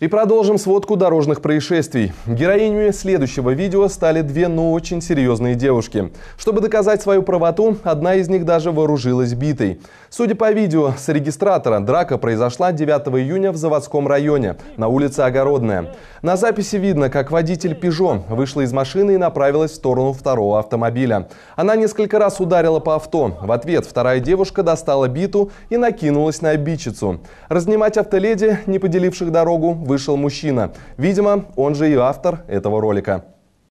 И продолжим сводку дорожных происшествий. Героинями следующего видео стали две, но ну, очень серьезные девушки. Чтобы доказать свою правоту, одна из них даже вооружилась битой. Судя по видео с регистратора, драка произошла 9 июня в заводском районе, на улице Огородная. На записи видно, как водитель «Пежо» вышла из машины и направилась в сторону второго автомобиля. Она несколько раз ударила по авто. В ответ вторая девушка достала биту и накинулась на обидчицу. Разнимать автоледи, не поделивших дорогу, вышел мужчина. Видимо, он же и автор этого ролика.